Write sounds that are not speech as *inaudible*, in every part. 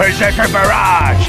Berserker Barrage.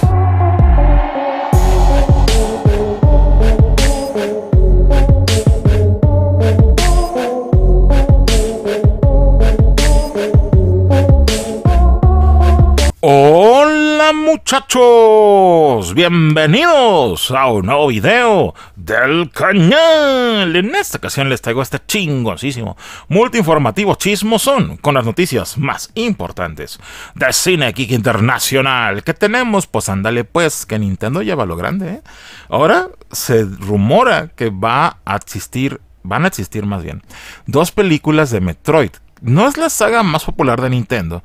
Hola muchachos bienvenidos a un nuevo video del canal. En esta ocasión les traigo este informativo multiinformativo chismosón con las noticias más importantes de Cine Geek Internacional que tenemos. Pues andale pues, que Nintendo lleva lo grande. ¿eh? Ahora se rumora que va a existir, van a existir más bien, dos películas de Metroid. No es la saga más popular de Nintendo,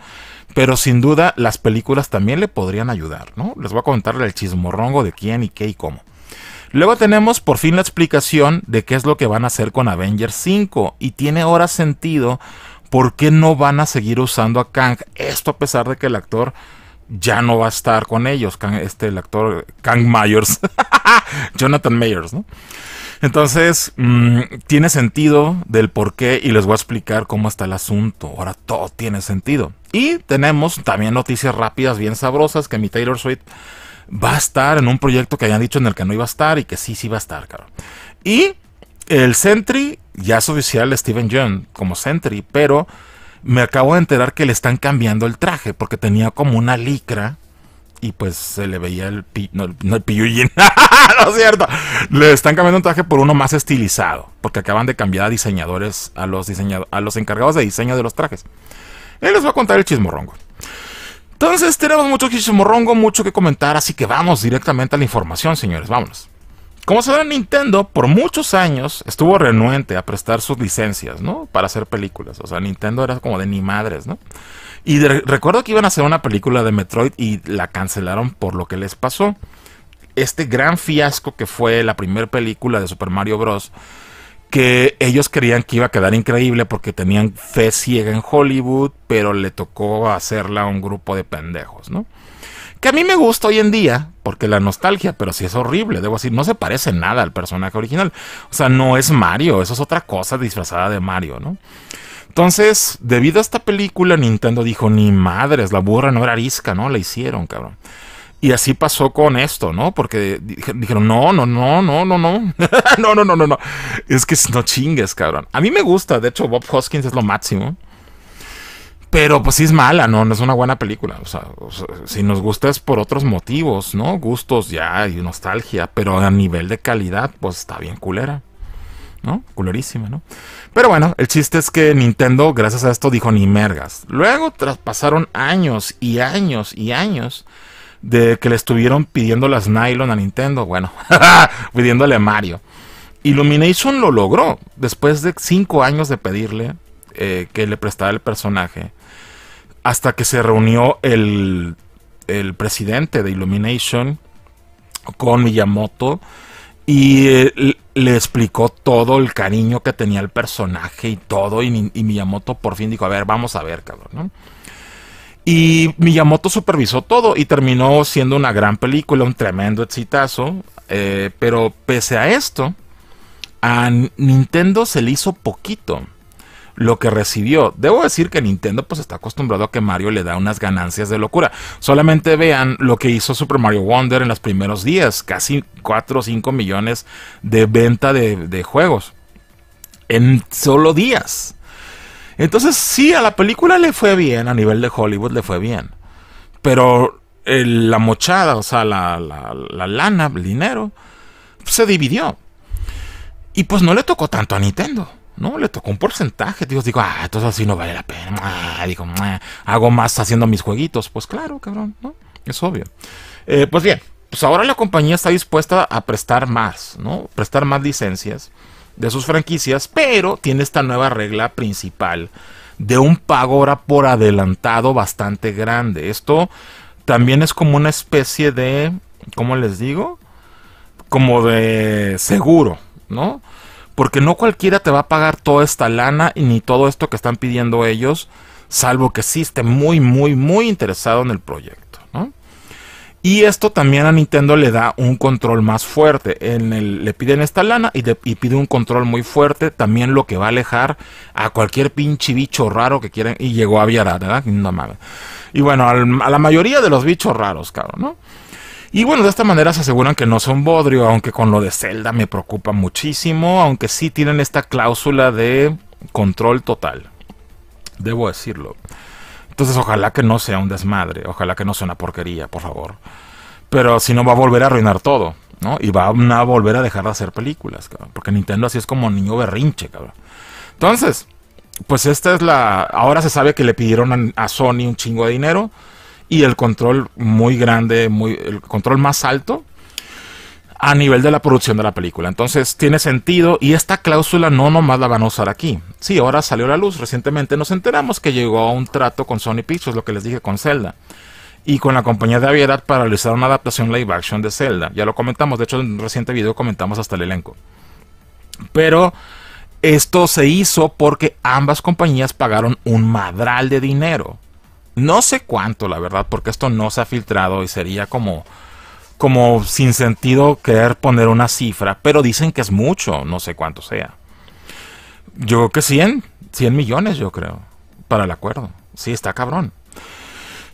pero sin duda las películas también le podrían ayudar, ¿no? Les voy a contar el chismorrongo de quién y qué y cómo. Luego tenemos por fin la explicación de qué es lo que van a hacer con Avengers 5 y tiene ahora sentido por qué no van a seguir usando a Kang. Esto a pesar de que el actor ya no va a estar con ellos, este el actor Kang Myers, *laughs* Jonathan Myers, ¿no? Entonces, mm, tiene sentido del por qué y les voy a explicar cómo está el asunto. Ahora todo tiene sentido. Y tenemos también noticias rápidas, bien sabrosas, que mi Taylor Swift va a estar en un proyecto que habían dicho en el que no iba a estar y que sí, sí va a estar, cabrón. Y el Sentry, ya es oficial Steven John como Sentry, pero me acabo de enterar que le están cambiando el traje porque tenía como una licra y pues se le veía el no, el *laughs* no es cierto. Le están cambiando un traje por uno más estilizado, porque acaban de cambiar a diseñadores, a los diseñadores, a los encargados de diseño de los trajes. Él les va a contar el chismorrongo. Entonces tenemos mucho chismorrongo, mucho que comentar, así que vamos directamente a la información, señores, vámonos. Como saben, Nintendo por muchos años estuvo renuente a prestar sus licencias, ¿no? Para hacer películas. O sea, Nintendo era como de ni madres, ¿no? Y recuerdo que iban a hacer una película de Metroid y la cancelaron por lo que les pasó. Este gran fiasco que fue la primera película de Super Mario Bros que ellos creían que iba a quedar increíble porque tenían fe ciega en Hollywood, pero le tocó hacerla a un grupo de pendejos, ¿no? Que a mí me gusta hoy en día, porque la nostalgia, pero sí es horrible, debo decir, no se parece nada al personaje original. O sea, no es Mario, eso es otra cosa disfrazada de Mario, ¿no? Entonces, debido a esta película, Nintendo dijo, ni madres, la burra no era arisca, ¿no? La hicieron, cabrón. Y así pasó con esto, ¿no? Porque dijeron, no, no, no, no, no, no. *laughs* no, no, no, no, no. Es que no chingues, cabrón. A mí me gusta, de hecho, Bob Hoskins es lo máximo. Pero pues sí es mala, ¿no? No es una buena película. O sea, si nos gusta es por otros motivos, ¿no? Gustos ya y nostalgia. Pero a nivel de calidad, pues está bien culera. ¿No? Culerísima, ¿no? Pero bueno, el chiste es que Nintendo, gracias a esto, dijo ni mergas. Luego traspasaron años y años y años de que le estuvieron pidiendo las nylon a Nintendo, bueno, *laughs* pidiéndole a Mario. Illumination lo logró después de cinco años de pedirle eh, que le prestara el personaje. Hasta que se reunió el, presidente de Illumination con Miyamoto y eh, le explicó todo el cariño que tenía el personaje y todo. Y, Miyamoto por fin dijo: A ver, vamos a ver, cabrón. ¿no? Y Miyamoto supervisó todo y terminó siendo una gran película, un tremendo exitazo. Eh, pero pese a esto, a Nintendo se le hizo poquito lo que recibió. Debo decir que Nintendo pues está acostumbrado a que Mario le da unas ganancias de locura. Solamente vean lo que hizo Super Mario Wonder en los primeros días, casi 4 o 5 millones de venta de juegos. En solo días. Entonces, sí, a la película le fue bien, a nivel de Hollywood le fue bien. Pero la mochada, o sea, la, lana, el dinero, se dividió. Y pues no le tocó tanto a Nintendo. No, le tocó un porcentaje. Digo, digo, ah, entonces así no vale la pena. digo, hago más haciendo mis jueguitos. Pues claro, cabrón, ¿no? Es obvio. Eh, pues bien, pues ahora la compañía está dispuesta a prestar más, ¿no? Prestar más licencias de sus franquicias, pero tiene esta nueva regla principal de un pago ahora por adelantado bastante grande. Esto también es como una especie de, ¿cómo les digo? Como de seguro, ¿no? Porque no cualquiera te va a pagar toda esta lana y ni todo esto que están pidiendo ellos, salvo que sí esté muy, muy, muy interesado en el proyecto, ¿no? Y esto también a Nintendo le da un control más fuerte. le piden esta lana y, pide un control muy fuerte. También lo que va a alejar a cualquier pinche bicho raro que quieran. Y llegó a Viarat, ¿verdad? No Y bueno, a la mayoría de los bichos raros, cabrón, ¿no? Y bueno, de esta manera se aseguran que no son bodrio, aunque con lo de Zelda me preocupa muchísimo, aunque sí tienen esta cláusula de control total. Debo decirlo. Entonces ojalá que no sea un desmadre, ojalá que no sea una porquería, por favor. Pero si no va a volver a arruinar todo, ¿no? Y va a volver a dejar de hacer películas, cabrón. Porque Nintendo así es como niño berrinche, cabrón. Entonces, pues esta es la... Ahora se sabe que le pidieron a, Sony un chingo de dinero y el control muy grande, muy, el control más alto a nivel de la producción de la película. Entonces tiene sentido y esta cláusula no nomás la van a usar aquí. Sí, ahora salió a la luz. Recientemente nos enteramos que llegó a un trato con Sony Pictures, lo que les dije con Zelda. Y con la compañía de Avierat para realizar una adaptación live action de Zelda. Ya lo comentamos, de hecho en un reciente video comentamos hasta el elenco. Pero esto se hizo porque ambas compañías pagaron un madral de dinero. No sé cuánto, la verdad, porque esto no se ha filtrado y sería como como sin sentido querer poner una cifra, pero dicen que es mucho, no sé cuánto sea. Yo creo que 100, 100 millones yo creo, para el acuerdo. Sí, está cabrón.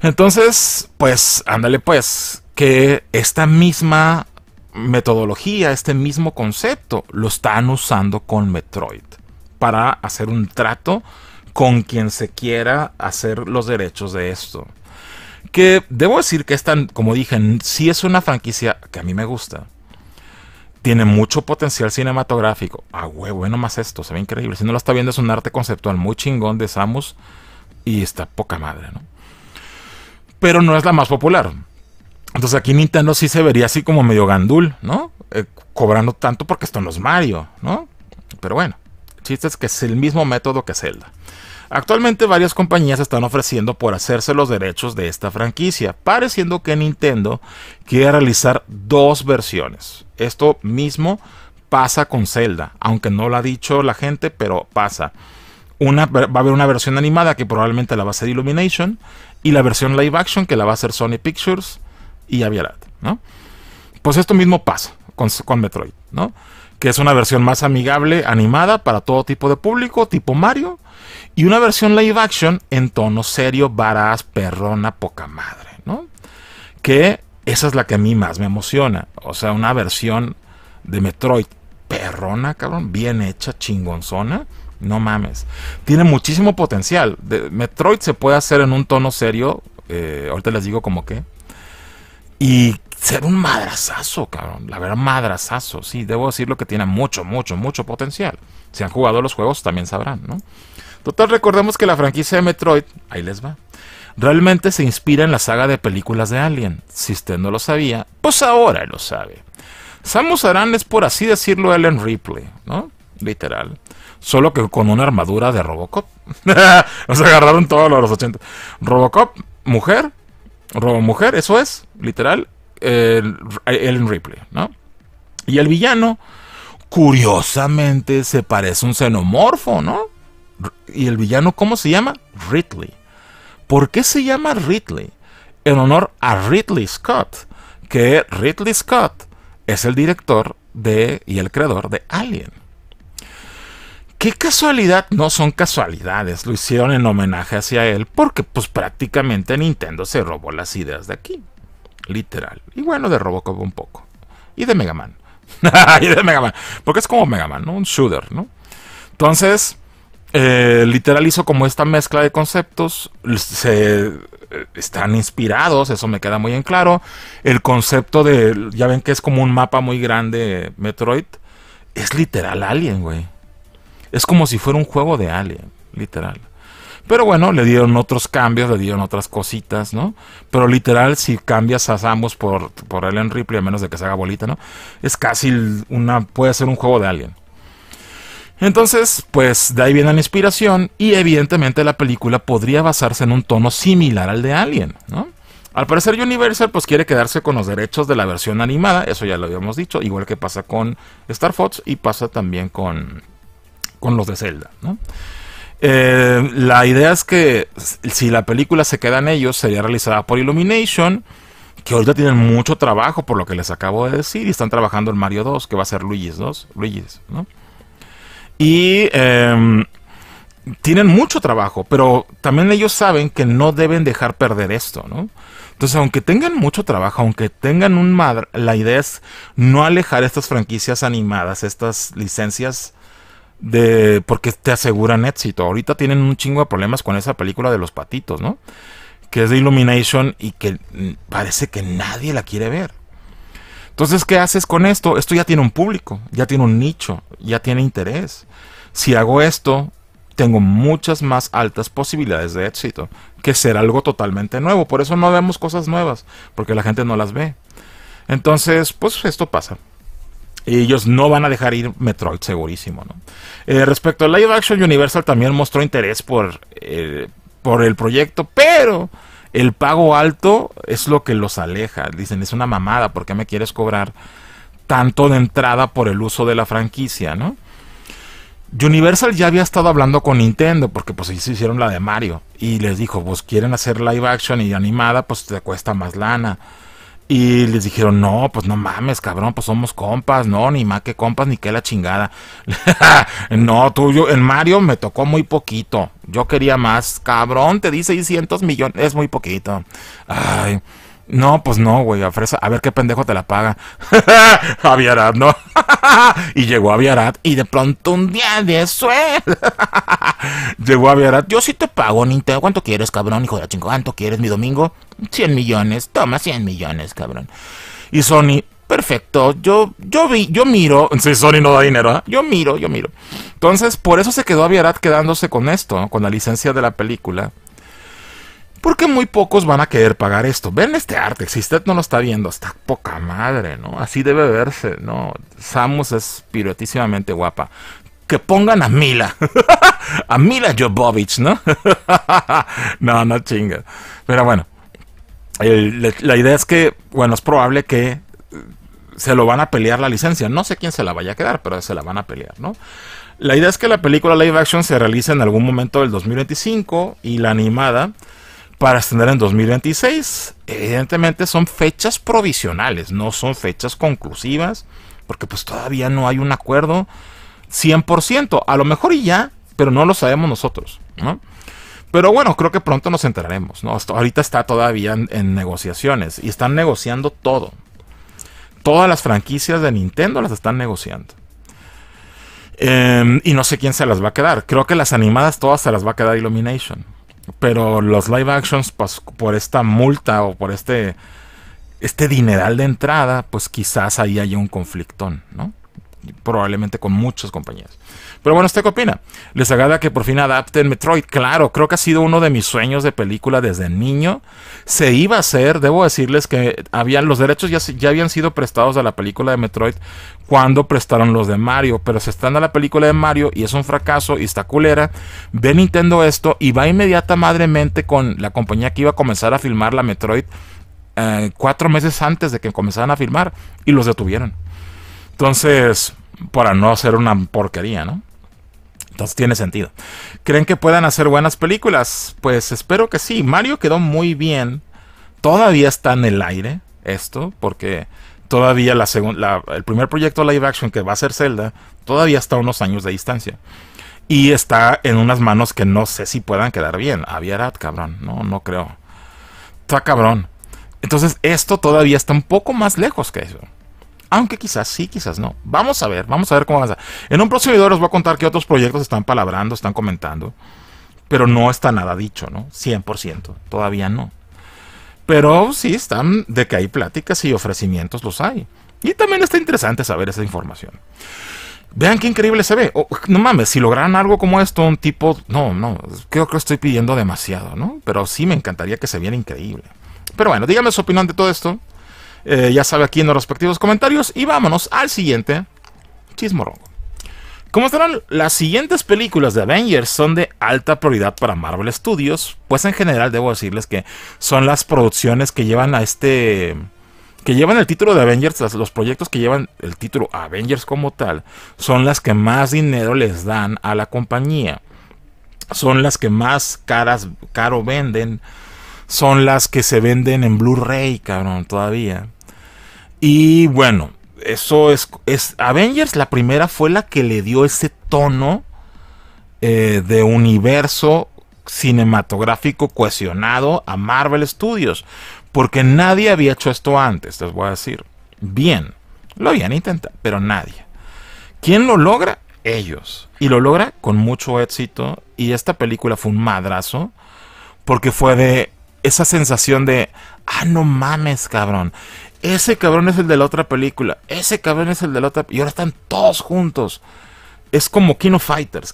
Entonces, pues, ándale pues, que esta misma metodología, este mismo concepto, lo están usando con Metroid para hacer un trato con quien se quiera hacer los derechos de esto. Que debo decir que esta, como dije, sí es una franquicia que a mí me gusta. Tiene mucho potencial cinematográfico. Ah, huevo, más esto, se ve increíble. Si no lo está viendo, es un arte conceptual muy chingón de Samus. Y está poca madre, ¿no? Pero no es la más popular. Entonces aquí Nintendo sí se vería así como medio gandul, ¿no? Eh, cobrando tanto porque esto no es Mario, ¿no? Pero bueno, el chiste es que es el mismo método que Zelda. Actualmente varias compañías están ofreciendo por hacerse los derechos de esta franquicia, pareciendo que Nintendo quiere realizar dos versiones. Esto mismo pasa con Zelda, aunque no lo ha dicho la gente, pero pasa. Una, va a haber una versión animada que probablemente la va a hacer Illumination y la versión live action que la va a hacer Sony Pictures y Aviarat, ¿no? Pues esto mismo pasa con, con Metroid, ¿no? que es una versión más amigable, animada para todo tipo de público, tipo Mario, y una versión live action en tono serio, varaz, perrona, poca madre, ¿no? Que esa es la que a mí más me emociona, o sea, una versión de Metroid perrona, cabrón, bien hecha, chingonzona, no mames. Tiene muchísimo potencial. De, Metroid se puede hacer en un tono serio, eh, ahorita les digo como que. Y ser un madrazazo, cabrón. La verdad, madrazazo. Sí, debo decirlo que tiene mucho, mucho, mucho potencial. Si han jugado los juegos, también sabrán, ¿no? Total, recordemos que la franquicia de Metroid, ahí les va, realmente se inspira en la saga de películas de Alien. Si usted no lo sabía, pues ahora lo sabe. Samus Aran es, por así decirlo, Ellen Ripley, ¿no? Literal. Solo que con una armadura de Robocop. *laughs* Nos agarraron todos los 80. Robocop, mujer, Robo Mujer, eso es, literal el, Ellen Ripley, ¿no? Y el villano, curiosamente, se parece a un xenomorfo, ¿no? ¿Y el villano cómo se llama? Ridley. ¿Por qué se llama Ridley? En honor a Ridley Scott, que Ridley Scott es el director de y el creador de Alien. Qué casualidad, no son casualidades, lo hicieron en homenaje hacia él porque pues prácticamente Nintendo se robó las ideas de aquí. Literal. Y bueno, de Robocop un poco. Y de Mega Man. *laughs* y de Mega Man. Porque es como Mega Man, ¿no? Un shooter, ¿no? Entonces, eh, literal hizo como esta mezcla de conceptos. Se eh, están inspirados, eso me queda muy en claro. El concepto de, ya ven que es como un mapa muy grande, Metroid. Es literal Alien, güey. Es como si fuera un juego de Alien, literal. Pero bueno, le dieron otros cambios, le dieron otras cositas, ¿no? Pero literal, si cambias a Samus por, Ellen Ripley, a menos de que se haga bolita, ¿no? Es casi una. puede ser un juego de alguien Entonces, pues de ahí viene la inspiración y evidentemente la película podría basarse en un tono similar al de Alien, ¿no? Al parecer Universal pues quiere quedarse con los derechos de la versión animada, eso ya lo habíamos dicho, igual que pasa con Star Fox y pasa también con, con los de Zelda, ¿no? Eh, la idea es que si la película se queda en ellos, sería realizada por Illumination, que ahorita tienen mucho trabajo por lo que les acabo de decir, y están trabajando en Mario 2, que va a ser Luigi's 2, Luigi's, Y em, tienen mucho trabajo, pero también ellos saben que no deben dejar perder esto, ¿no? Entonces, aunque tengan mucho trabajo, aunque tengan un madre, la idea es no alejar estas franquicias animadas, estas licencias porque te aseguran éxito. Ahorita tienen un chingo de problemas con esa película de los patitos, ¿no? Que es de Illumination y que mm, parece que nadie la quiere ver. Entonces, ¿qué haces con esto? Esto ya tiene un público, ya tiene un nicho, ya tiene interés. Si hago esto, tengo muchas más altas posibilidades de éxito, que ser algo totalmente nuevo. Por eso no vemos cosas nuevas, porque la gente no las ve. Entonces, pues esto pasa ellos no van a dejar ir Metroid, segurísimo, ¿no? Eh, respecto al live action, Universal también mostró interés por, eh, por el proyecto, pero el pago alto es lo que los aleja. Dicen, es una mamada, ¿por qué me quieres cobrar tanto de entrada por el uso de la franquicia, ¿no? Universal ya había estado hablando con Nintendo, porque pues se hicieron la de Mario, y les dijo, pues quieren hacer live action y animada, pues te cuesta más lana y les dijeron, no, pues no mames, cabrón, pues somos compas, no, ni más que compas, ni que la chingada. *laughs* no, tuyo el en Mario me tocó muy poquito. Yo quería más, cabrón, te di 600 millones, es muy poquito. Ay. No, pues no, güey, a fresa, a ver qué pendejo te la paga. *laughs* Aviarat, ¿no? *laughs* y llegó Aviarat y de pronto un día de sueldo. llegó Aviarat, yo sí te pago, Nintendo, ¿cuánto quieres, cabrón, hijo de la chingada? ¿Cuánto quieres mi domingo? 100 millones, toma 100 millones, cabrón. Y Sony, perfecto, yo, yo vi, yo miro, si *laughs* Sony no da dinero, ¿eh? yo miro, yo miro. Entonces, por eso se quedó Aviarat quedándose con esto, con la licencia de la película. Porque muy pocos van a querer pagar esto. Ven este arte, si usted no lo está viendo, está poca madre, ¿no? Así debe verse, ¿no? Samus es piratísimamente guapa que pongan a Mila. *laughs* a Mila Jovovich, ¿no? *laughs* no, no chinga. Pero bueno, la idea es que, bueno, es probable que eh, se lo van a pelear la licencia. No sé quién se la vaya a quedar, pero se la van a pelear, ¿no? La idea es que la película live action se realice en algún momento del 2025 y la animada para extender en 2026. Evidentemente son fechas provisionales, no son fechas conclusivas, porque pues todavía no hay un acuerdo 100%. A lo mejor y ya, pero no lo sabemos nosotros, ¿no? Pero bueno, creo que pronto nos enteraremos, ¿no? ahorita está todavía en, negociaciones y están negociando todo. Todas las franquicias de Nintendo las están negociando. Em, y no sé quién se las va a quedar. Creo que las animadas todas se las va a quedar Illumination. Pero los live actions, pues, por esta multa o por este, este dineral de entrada, pues quizás ahí haya un conflictón, ¿no? probablemente con muchas compañías. Pero bueno, ¿usted qué opina? ¿Les agrada que por fin adapten Metroid? Claro, creo que ha sido uno de mis sueños de película desde niño. Se iba a hacer, debo decirles que habían, los derechos ya, ya habían sido prestados a la película de Metroid cuando prestaron los de Mario, pero se están a la película de Mario y es un fracaso y está culera. Ve Nintendo esto y va inmediata madremente con la compañía que iba a comenzar a filmar la Metroid eh, cuatro meses antes de que comenzaran a filmar y los detuvieron. Entonces, para no hacer una porquería, ¿no? Entonces tiene sentido. ¿Creen que puedan hacer buenas películas? Pues espero que sí. Mario quedó muy bien. Todavía está en el aire esto, porque todavía la el primer proyecto live action que va a ser Zelda todavía está a unos años de distancia. Y está en unas manos que no sé si puedan quedar bien. Aviarat, cabrón. No, no creo. Está cabrón. Entonces, esto todavía está un poco más lejos que eso. Aunque quizás sí, quizás no. Vamos a ver, vamos a ver cómo ser. En un próximo video les voy a contar que otros proyectos están palabrando, están comentando. Pero no está nada dicho, ¿no? 100%. Todavía no. Pero sí están de que hay pláticas y ofrecimientos, los hay. Y también está interesante saber esa información. Vean qué increíble se ve. no mames, si lograran algo como esto, un tipo. No, no, creo que estoy pidiendo demasiado, ¿no? Pero sí me encantaría que se viera increíble. Pero bueno, díganme su opinión de todo esto. Eh, ya sabe aquí en los respectivos comentarios. Y vámonos al siguiente rojo Como estarán, las siguientes películas de Avengers son de alta prioridad para Marvel Studios, pues en general debo decirles que son las producciones que llevan a este... que llevan el título de Avengers, los proyectos que llevan el título Avengers como tal, son las que más dinero les dan a la compañía, son las que más caras, caro venden, son las que se venden en Blu-ray, cabrón, todavía. Y bueno, eso es, es, Avengers, la primera fue la que le dio ese tono eh, de universo cinematográfico cohesionado a Marvel Studios. Porque nadie había hecho esto antes, les voy a decir. Bien, lo habían intentado, pero nadie. ¿Quién lo logra? Ellos. Y lo logra con mucho éxito. Y esta película fue un madrazo. Porque fue de esa sensación de, ah, no mames, cabrón. Ese cabrón es el de la otra película. Ese cabrón es el de la otra. Y ahora están todos juntos. Es como Kino Fighters,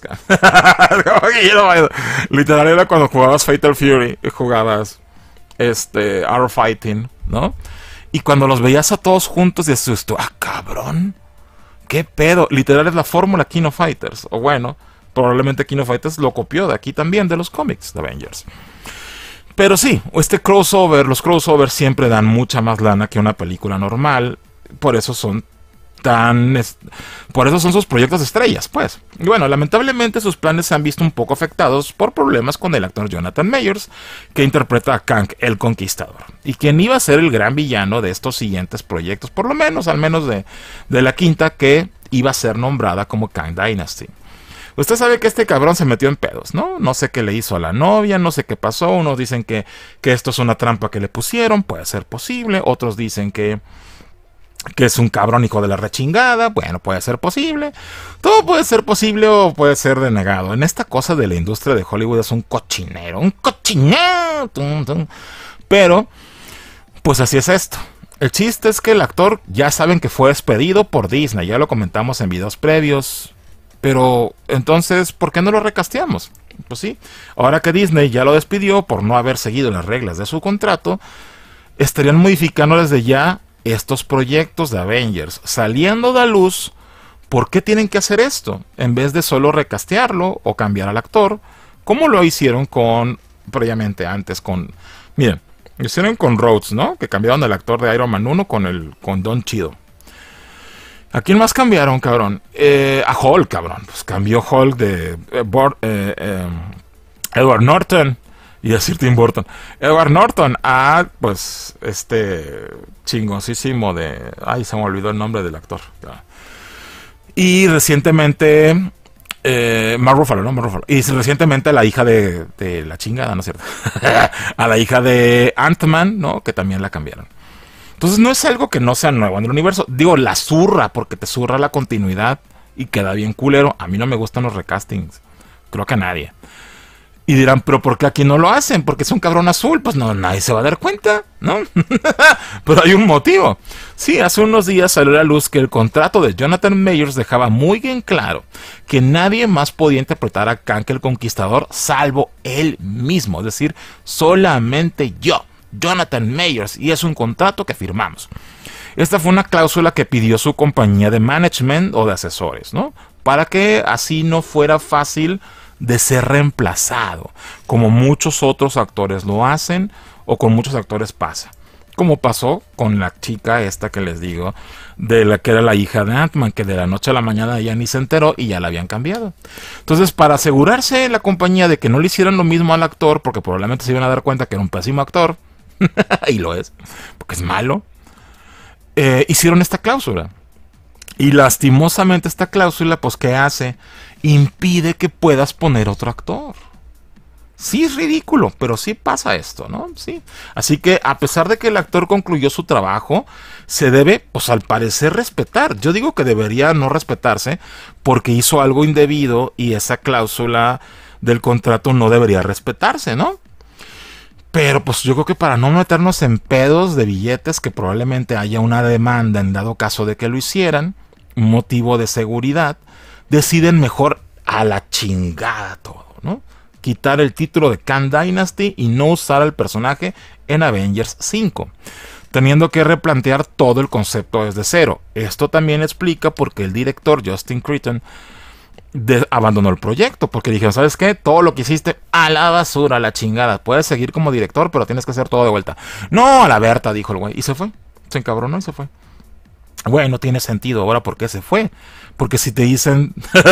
*laughs* Literal era cuando jugabas Fatal Fury, eh, jugabas este Fighting, ¿no? Y cuando los veías a todos juntos y asustó, ah, cabrón. ¿Qué pedo? Literal es la fórmula Kino Fighters. O bueno, probablemente Kino Fighters lo copió de aquí también, de los cómics de Avengers. Pero sí, este crossover, los crossovers siempre dan mucha más lana que una película normal. Por eso son tan. Por eso son sus proyectos estrellas, pues. Y bueno, lamentablemente sus planes se han visto un poco afectados por problemas con el actor Jonathan Mayers, que interpreta a Kang el Conquistador, y quien iba a ser el gran villano de estos siguientes proyectos, por lo menos, al menos de, de la quinta, que iba a ser nombrada como Kang Dynasty. Usted sabe que este cabrón se metió en pedos, ¿no? No sé qué le hizo a la novia, no sé qué pasó. Unos dicen que, esto es una trampa que le pusieron, puede ser posible. Otros dicen que, que es un cabrón hijo de la rechingada, bueno, puede ser posible. Todo puede ser posible o puede ser denegado. En esta cosa de la industria de Hollywood es un cochinero, un cochinero. Pero, pues así es esto. El chiste es que el actor ya saben que fue despedido por Disney, ya lo comentamos en videos previos. Pero entonces, ¿por qué no lo recasteamos? Pues sí, ahora que Disney ya lo despidió por no haber seguido las reglas de su contrato, estarían modificando desde ya estos proyectos de Avengers, saliendo de la luz. ¿Por qué tienen que hacer esto? En vez de solo recastearlo o cambiar al actor, como lo hicieron con previamente antes con... Miren, lo hicieron con Rhodes, ¿no? Que cambiaron al actor de Iron Man 1 con, el, con Don Chido. ¿A quién más cambiaron, cabrón? Eh, a Hulk, cabrón. Pues cambió Hulk de eh, eh, Edward Norton. Y decir Tim Burton. Edward Norton a, pues, este chingosísimo de... Ay, se me olvidó el nombre del actor. Y recientemente... Eh, Ruffalo, ¿no? Mark Y recientemente a la hija de, de la chingada, ¿no es cierto? *laughs* a la hija de Ant-Man, ¿no? Que también la cambiaron. Entonces no es algo que no sea nuevo en el universo. Digo, la zurra, porque te zurra la continuidad y queda bien culero. A mí no me gustan los recastings. Creo que a nadie. Y dirán, pero ¿por qué aquí no lo hacen? Porque es un cabrón azul. Pues no, nadie se va a dar cuenta, ¿no? *laughs* pero hay un motivo. Sí, hace unos días salió a la luz que el contrato de Jonathan Mayers dejaba muy bien claro que nadie más podía interpretar a Kank el Conquistador salvo él mismo. Es decir, solamente yo. Jonathan Mayers y es un contrato que firmamos. Esta fue una cláusula que pidió su compañía de management o de asesores, ¿no? Para que así no fuera fácil de ser reemplazado, como muchos otros actores lo hacen o con muchos actores pasa. Como pasó con la chica esta que les digo, de la que era la hija de ant que de la noche a la mañana ya ni se enteró y ya la habían cambiado. Entonces, para asegurarse la compañía de que no le hicieran lo mismo al actor, porque probablemente se iban a dar cuenta que era un pésimo actor, *laughs* y lo es, porque es malo, eh, hicieron esta cláusula. Y lastimosamente esta cláusula, pues, ¿qué hace? Impide que puedas poner otro actor. Sí es ridículo, pero sí pasa esto, ¿no? Sí. Así que a pesar de que el actor concluyó su trabajo, se debe, pues al parecer, respetar. Yo digo que debería no respetarse porque hizo algo indebido y esa cláusula del contrato no debería respetarse, ¿no? Pero pues yo creo que para no meternos en pedos de billetes, que probablemente haya una demanda en dado caso de que lo hicieran, motivo de seguridad, deciden mejor a la chingada todo, ¿no? Quitar el título de Khan Dynasty y no usar al personaje en Avengers 5, teniendo que replantear todo el concepto desde cero. Esto también explica por qué el director Justin Creighton abandonó el proyecto porque dijeron, ¿sabes qué? Todo lo que hiciste a la basura, a la chingada. Puedes seguir como director, pero tienes que hacer todo de vuelta. No, a la Berta, dijo el güey. Y se fue. Se encabronó y se fue. Güey, no tiene sentido ahora por qué se fue. Porque si te dicen, *laughs*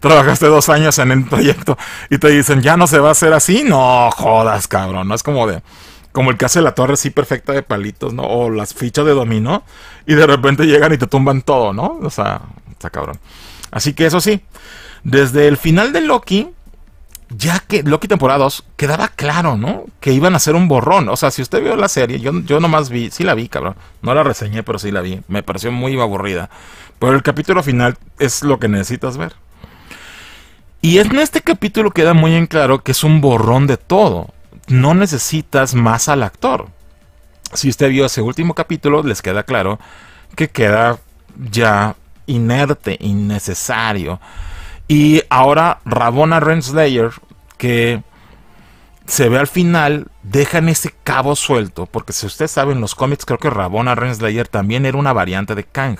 trabajaste dos años en el proyecto y te dicen, ya no se va a hacer así, no jodas, cabrón. No es como de como el que hace la torre así perfecta de palitos, ¿no? O las fichas de dominó y de repente llegan y te tumban todo, ¿no? O sea, está cabrón. Así que eso sí, desde el final de Loki, ya que Loki temporada 2 quedaba claro, ¿no? Que iban a ser un borrón. O sea, si usted vio la serie, yo, yo nomás vi, sí la vi, cabrón. No la reseñé, pero sí la vi. Me pareció muy aburrida. Pero el capítulo final es lo que necesitas ver. Y en este capítulo queda muy en claro que es un borrón de todo. No necesitas más al actor. Si usted vio ese último capítulo, les queda claro que queda ya inerte, innecesario. Y ahora Rabona Renslayer, que se ve al final, en ese cabo suelto, porque si ustedes saben, los cómics creo que Rabona Renslayer también era una variante de Kang.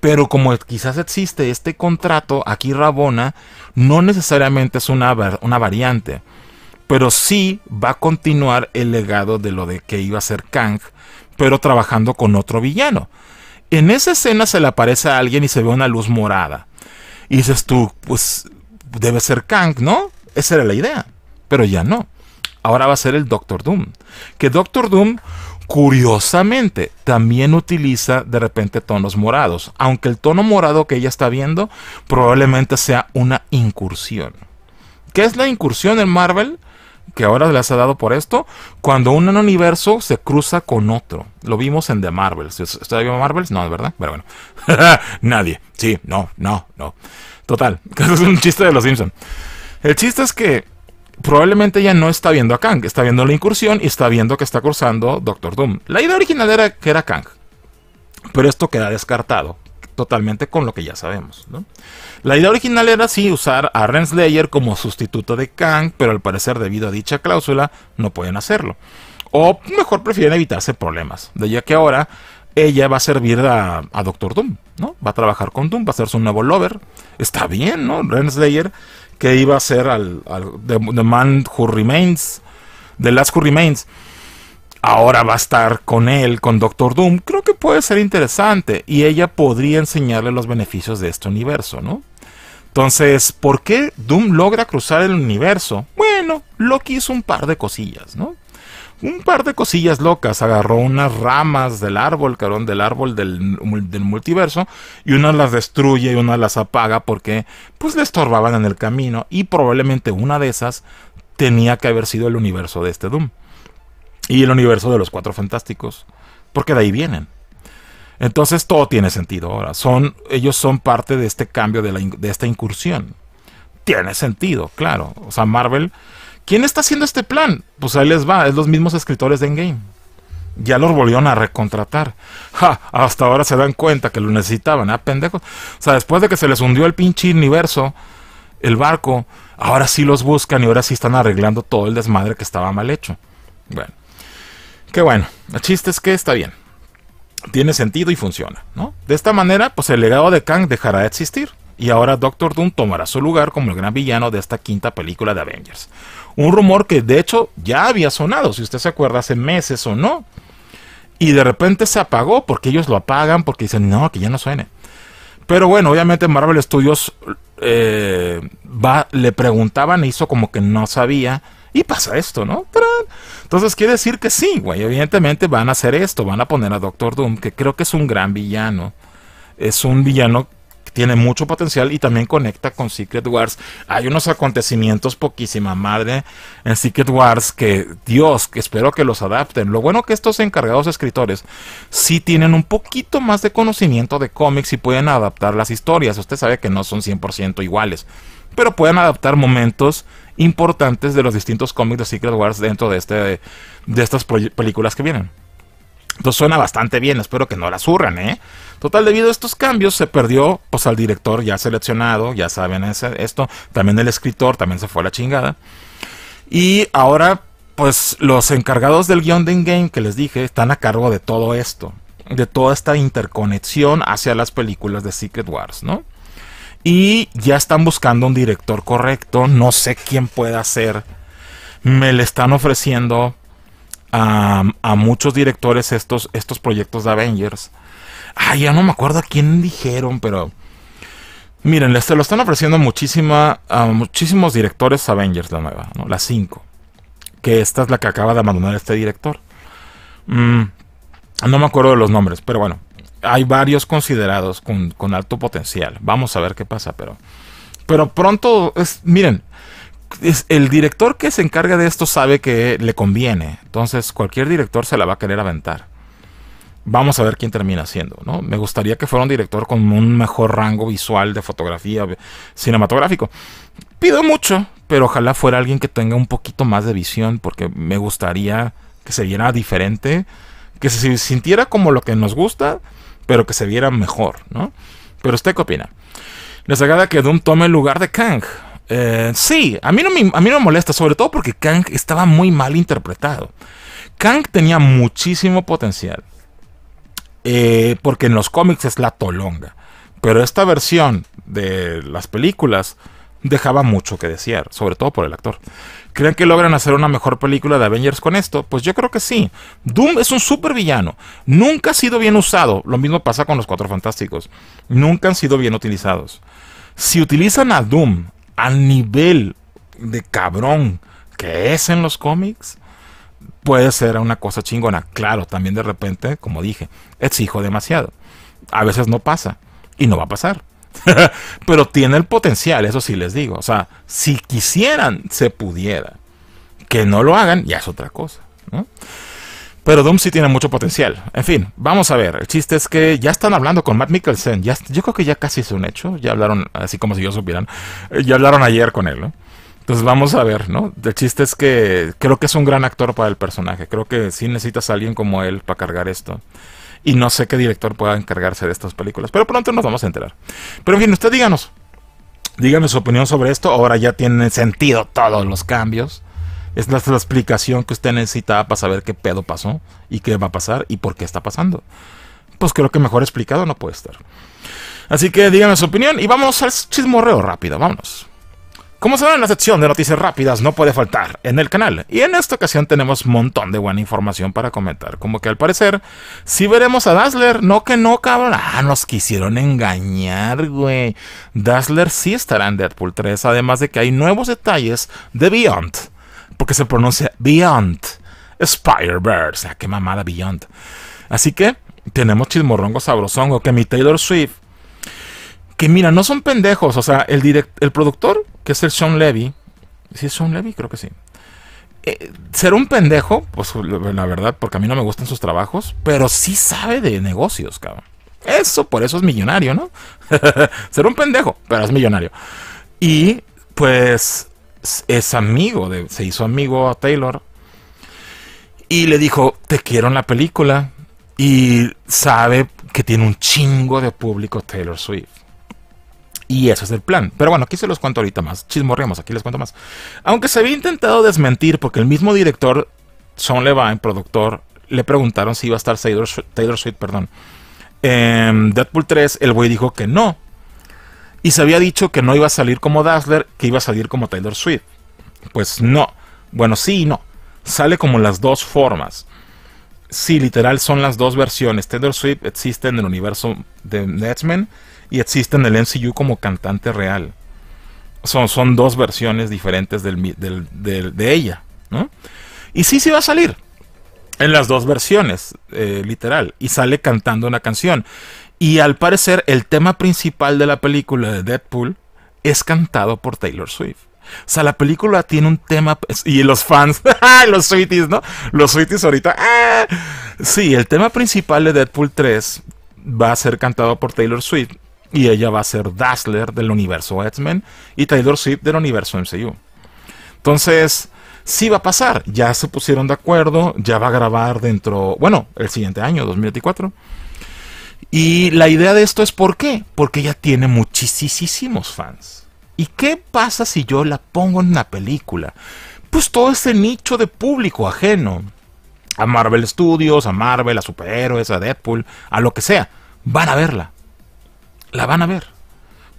Pero como quizás existe este contrato, aquí Rabona no necesariamente es una, una variante, pero sí va a continuar el legado de lo de que iba a ser Kang, pero trabajando con otro villano. En esa escena se le aparece a alguien y se ve una luz morada. Y dices tú, pues debe ser Kang, ¿no? Esa era la idea. Pero ya no. Ahora va a ser el Doctor Doom. Que Doctor Doom, curiosamente, también utiliza de repente tonos morados. Aunque el tono morado que ella está viendo probablemente sea una incursión. ¿Qué es la incursión en Marvel? que ahora les ha dado por esto, cuando un universo se cruza con otro. Lo vimos en The Marvels. ¿Usted visto Marvels? No, es ¿verdad? Pero bueno. *laughs* Nadie. Sí, no, no, no. Total. *laughs* es un chiste de los Simpsons. El chiste es que probablemente ya no está viendo a Kang. Está viendo la incursión y está viendo que está cruzando Doctor Doom. La idea original era que era Kang. Pero esto queda descartado totalmente con lo que ya sabemos. ¿no? La idea original era sí usar a Renslayer como sustituto de Kang, pero al parecer debido a dicha cláusula no pueden hacerlo. O mejor prefieren evitarse problemas, de ya que ahora ella va a servir a, Doctor Doom, ¿no? Va a trabajar con Doom, va a ser su nuevo lover. Está bien, ¿no? Renslayer, que iba a ser al, the, Man Who Remains, The Last Who Remains, ahora va a estar con él, con Doctor Doom. Creo que puede ser interesante y ella podría enseñarle los beneficios de este universo, ¿no? Entonces, ¿por qué Doom logra cruzar el universo? Bueno, Loki hizo un par de cosillas, ¿no? Un par de cosillas locas. Agarró unas ramas del árbol, carón del árbol del, multiverso, y una las destruye y una las apaga porque, pues, le estorbaban en el camino. Y probablemente una de esas tenía que haber sido el universo de este Doom. Y el universo de los Cuatro Fantásticos. Porque de ahí vienen. Entonces todo tiene sentido ahora. Son, ellos son parte de este cambio, de, esta incursión. Tiene sentido, claro. O sea, Marvel. ¿Quién está haciendo este plan? Pues ahí les va, es los mismos escritores de Endgame. Ya los volvieron a recontratar. hasta ahora se dan cuenta que lo necesitaban, ¿ah, pendejos? O sea, después de que se les hundió el pinche universo, el barco, ahora sí los buscan y ahora sí están arreglando todo el desmadre que estaba mal hecho. Bueno, qué bueno. El chiste es que está bien tiene sentido y funciona, De esta manera, pues el legado de Kang dejará de existir y ahora Doctor Doom tomará su lugar como el gran villano de esta quinta película de Avengers. Un rumor que de hecho ya había sonado, si usted se acuerda, hace meses o no. Y de repente se apagó porque ellos lo apagan porque dicen, no, que ya no suene. Pero bueno, obviamente Marvel Studios eh, le preguntaban e hizo como que no sabía y pasa esto, ¿no? Entonces quiere decir que sí, güey, evidentemente van a hacer esto, van a poner a Doctor Doom, que creo que es un gran villano. Es un villano que tiene mucho potencial y también conecta con Secret Wars. Hay unos acontecimientos poquísima madre en Secret Wars que, Dios, que espero que los adapten. Lo bueno que estos encargados escritores sí tienen un poquito más de conocimiento de cómics y pueden adaptar las historias. Usted sabe que no son 100% iguales, pero pueden adaptar momentos importantes de los distintos cómics de Secret Wars dentro de, este, de, estas películas que vienen. Entonces suena bastante bien, espero que no las surran. ¿eh? Total, debido a estos cambios se perdió pues al director ya seleccionado, ya saben esto, también el escritor también se fue a la chingada. Y ahora pues los encargados del guión de Endgame que les dije están a cargo de todo esto, de toda esta interconexión hacia las películas de Secret Wars, ¿no? Y ya están buscando un director correcto. No sé quién pueda ser. Me le están ofreciendo a, muchos directores estos, estos proyectos de Avengers. Ay, ya no me acuerdo a quién dijeron, pero. Miren, les lo están ofreciendo muchísima, a muchísimos directores Avengers, la nueva, La 5. Que esta es la que acaba de abandonar este director. Mm, no me acuerdo de los nombres, pero bueno hay varios considerados con, alto potencial. Vamos a ver qué pasa, pero, pero pronto, es, miren, es, el director que se encarga de esto sabe que le conviene. Entonces, cualquier director se la va a querer aventar. Vamos a ver quién termina siendo, ¿no? Me gustaría que fuera un director con un mejor rango visual de fotografía cinematográfico. Pido mucho, pero ojalá fuera alguien que tenga un poquito más de visión, porque me gustaría que se viera diferente, que se sintiera como lo que nos gusta, pero que se viera mejor, ¿no? Pero usted qué opina? Les agrada que Doom tome el lugar de Kang. Eh, sí, a mí, no me, a mí molesta, sobre todo porque Kang estaba muy mal interpretado. Kang tenía muchísimo potencial. Eh, porque en los cómics es la tolonga. Pero esta versión de las películas dejaba mucho que desear, sobre todo por el actor. ¿Creen que logran hacer una mejor película de Avengers con esto? Pues yo creo que sí. Doom es un villano, Nunca ha sido bien usado. Lo mismo pasa con los Cuatro Fantásticos. Nunca han sido bien utilizados. Si utilizan a Doom al nivel de cabrón que es en los cómics, puede ser una cosa chingona. Claro, también de repente, como dije, exijo demasiado. A veces no pasa y no va a pasar. *laughs* Pero tiene el potencial, eso sí les digo. O sea, si quisieran, se pudiera. Que no lo hagan, ya es otra cosa. Pero Doom sí tiene mucho potencial. En fin, vamos a ver. El chiste es que ya están hablando con Matt Mikkelsen. Ya, yo creo que ya casi es un hecho. Ya hablaron, así como si yo supieran. Eh, ya hablaron ayer con él, Entonces vamos a ver, ¿no? El chiste es que creo que es un gran actor para el personaje. Creo que sí necesitas a alguien como él para cargar esto y no sé qué director pueda encargarse de estas películas, pero pronto nos vamos a enterar. Pero en fin, usted díganos, díganos su opinión sobre esto, ahora ya tienen sentido todos los cambios. Es la, explicación que usted necesitaba para saber qué pedo pasó y qué va a pasar y por qué está pasando. Pues creo que mejor explicado no puede estar. Así que díganos su opinión y vamos al chismorreo rápido, vámonos. Como saben, la sección de noticias rápidas no puede faltar en el canal. Y en esta ocasión tenemos un montón de buena información para comentar. Como que al parecer, si veremos a Dazzler. No que no, cabrón. Ah, nos quisieron engañar, güey. Dazzler sí estará en Deadpool 3. Además de que hay nuevos detalles de Beyond. Porque se pronuncia Beyond. spider o sea, ah, qué mamada Beyond. Así que tenemos chismorrongo sabrosongo que mi Taylor Swift que mira, no son pendejos. O sea, el, el productor, que es el Sean Levy, ¿sí es Sean Levy? Creo que sí. Eh, ser un pendejo, pues la verdad, porque a mí no me gustan sus trabajos, pero sí sabe de negocios, cabrón. Eso, por eso es millonario, ¿no? *laughs* ser un pendejo, pero es millonario. Y pues es amigo, de, se hizo amigo a Taylor. Y le dijo, te quiero en la película. Y sabe que tiene un chingo de público Taylor Swift. Y ese es el plan. Pero bueno, aquí se los cuento ahorita más. Chismorremos, aquí les cuento más. Aunque se había intentado desmentir porque el mismo director, Sean Levine, productor, le preguntaron si iba a estar Taylor, Swift, perdón. En em, Deadpool 3, el güey dijo que no. Y se había dicho que no iba a salir como Dazzler, que iba a salir como Taylor Swift. Pues no. Bueno, sí y no. Sale como las dos formas. Sí, literal, son las dos versiones. Taylor Swift existe en el universo de X-Men y existe en el MCU como cantante real. Son, son dos versiones diferentes de ella, Y sí, sí va a salir. En las dos versiones, eh, literal. Y sale cantando una canción. Y al parecer, el tema principal de la película de Deadpool es cantado por Taylor Swift. O sea, la película tiene un tema. Pues, y los fans, *laughs* ¡ah! los sweeties, ¿no? Los sweeties ahorita. ¡ah! Sí, el tema principal de Deadpool 3 va a ser cantado por Taylor Swift y ella va a ser Dazzler del universo X-Men y Taylor Swift del universo MCU. Entonces, sí va a pasar, ya se pusieron de acuerdo, ya va a grabar dentro, bueno, el siguiente año, 2024. Y la idea de esto es ¿por qué? Porque ella tiene muchísimos fans. ¿Y qué pasa si yo la pongo en una película? Pues todo ese nicho de público ajeno. A Marvel Studios, a Marvel, a superhéroes, a Deadpool, a lo que sea. Van a verla la van a ver.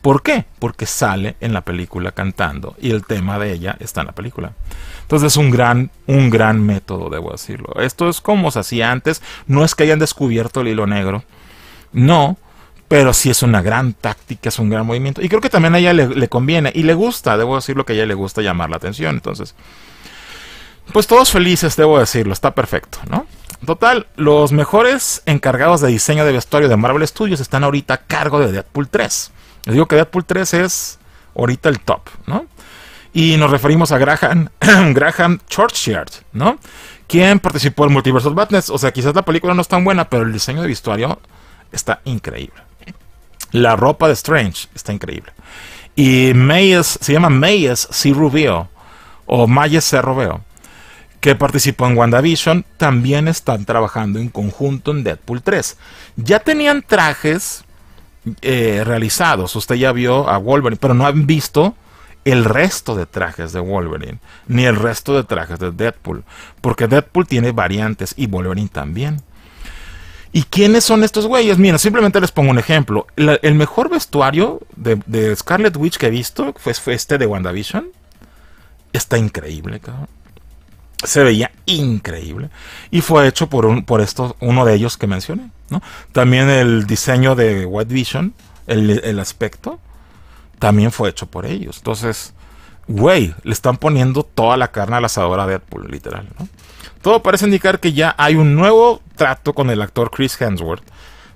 ¿Por qué? Porque sale en la película cantando y el tema de ella está en la película. Entonces es un gran, un gran método, debo decirlo. Esto es como se hacía antes. No es que hayan descubierto el hilo negro. No, pero sí es una gran táctica, es un gran movimiento. Y creo que también a ella le, le, conviene y le gusta, debo decirlo que a ella le gusta llamar la atención. Entonces, pues todos felices, debo decirlo, está perfecto, ¿no? Total, los mejores encargados de diseño de vestuario de Marvel Studios están ahorita a cargo de Deadpool 3. Les digo que Deadpool 3 es ahorita el top, ¿no? Y nos referimos a Graham, *clears throat* Graham Churchyard, ¿no? Quien participó en Multiverse of O sea, quizás la película no es tan buena, pero el diseño de vestuario está increíble. La ropa de Strange está increíble. Y Mayes, se llama Mayes C. Rubio, o Mayes C. Rubio que participó en WandaVision, también están trabajando en conjunto en Deadpool 3. Ya tenían trajes eh, realizados, usted ya vio a Wolverine, pero no han visto el resto de trajes de Wolverine, ni el resto de trajes de Deadpool, porque Deadpool tiene variantes y Wolverine también. ¿Y quiénes son estos güeyes? Mira, simplemente les pongo un ejemplo. el mejor vestuario de, Scarlet Witch que he visto fue, fue este de WandaVision. Está increíble, cabrón se veía increíble y fue hecho por, por estos, uno de ellos que mencioné. ¿no? También el diseño de White Vision, el, aspecto, también fue hecho por ellos. Entonces, güey, le están poniendo toda la carne al asador a Deadpool, literal. Todo parece indicar que ya hay un nuevo trato con el actor Chris Hemsworth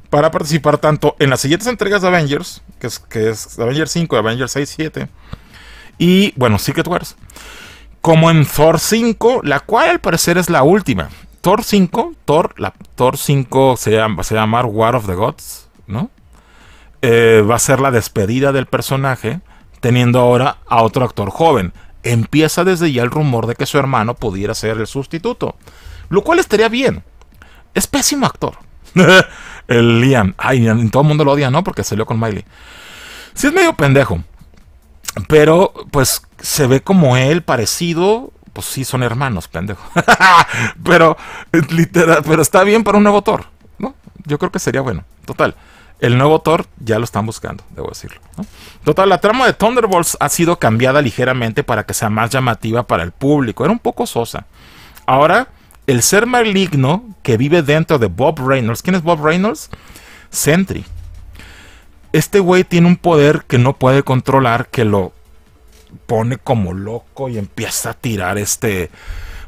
para participar tanto en las siguientes entregas de Avengers, que es, que es Avengers 5, Avengers 6, 7, y bueno, Secret Wars como en Thor 5, la cual al parecer es la última. Thor 5, Thor, Thor 5 se, llama, War of the Gods, ¿no? Eh, va a ser la despedida del personaje, teniendo ahora a otro actor joven. Empieza desde ya el rumor de que su hermano pudiera ser el sustituto, lo cual estaría bien. Es pésimo actor. *laughs* el Liam, ay, todo el mundo lo odia, ¿no? Porque salió con Miley. Sí es medio pendejo, pero pues se ve como él, parecido. Pues sí, son hermanos, pendejo. *laughs* pero, eh, literal, pero está bien para un nuevo Thor, ¿no? Yo creo que sería bueno. Total. El nuevo Thor ya lo están buscando, debo decirlo. Total, la trama de Thunderbolts ha sido cambiada ligeramente para que sea más llamativa para el público. Era un poco sosa. Ahora, el ser maligno que vive dentro de Bob Reynolds. ¿Quién es Bob Reynolds? Sentry. Este güey tiene un poder que no puede controlar que lo pone como loco y empieza a tirar este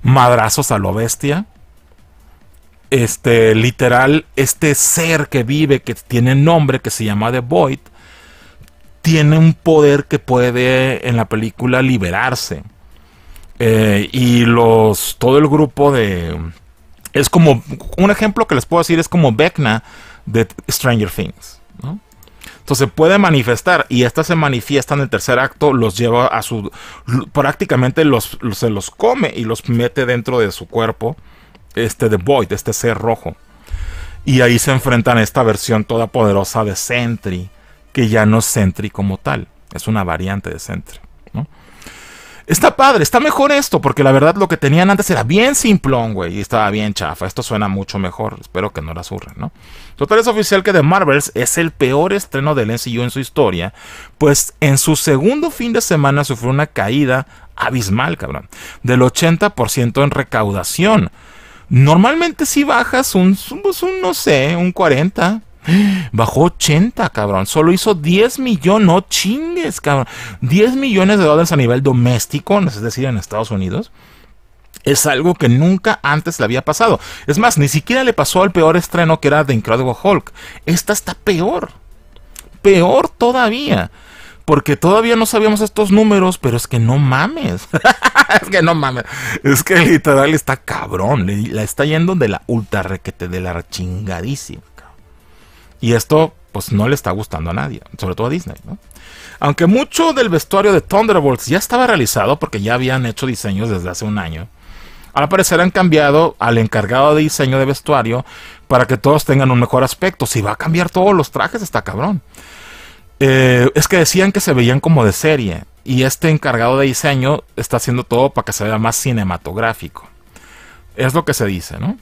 madrazos a la bestia. Este, literal, este ser que vive, que tiene nombre, que se llama The Void, tiene un poder que puede en la película liberarse. Eh, y los, todo el grupo de... Es como, un ejemplo que les puedo decir es como Vecna de Stranger Things. Entonces puede manifestar y esta se manifiesta en el tercer acto, los lleva a su... prácticamente los, se los come y los mete dentro de su cuerpo, este de Void, este ser rojo. Y ahí se enfrentan a esta versión toda poderosa de Sentry, que ya no es Sentry como tal, es una variante de Sentry. Está padre, está mejor esto, porque la verdad lo que tenían antes era bien simplón, güey, y estaba bien chafa. Esto suena mucho mejor, espero que no la surren, ¿no? Total es oficial que The Marvels es el peor estreno del Yo en su historia, pues en su segundo fin de semana sufrió una caída abismal, cabrón, del 80% en recaudación. Normalmente si bajas un, pues, un, no sé, un 40, Bajó 80, cabrón. Solo hizo 10 millones, no chingues, cabrón. 10 millones de dólares a nivel doméstico, es decir, en Estados Unidos. Es algo que nunca antes le había pasado. Es más, ni siquiera le pasó al peor estreno que era de Incredible Hulk. Esta está peor. Peor todavía. Porque todavía no sabíamos estos números, pero es que no mames. *laughs* es que no mames. Es que literal está cabrón. La está yendo de la ultra requete, de la chingadísima. Y esto pues no le está gustando a nadie, sobre todo a Disney, ¿no? Aunque mucho del vestuario de Thunderbolts ya estaba realizado porque ya habían hecho diseños desde hace un año, al parecer han cambiado al encargado de diseño de vestuario para que todos tengan un mejor aspecto. Si va a cambiar todos los trajes, está cabrón. Eh, es que decían que se veían como de serie y este encargado de diseño está haciendo todo para que se vea más cinematográfico. Es lo que se dice, ¿no?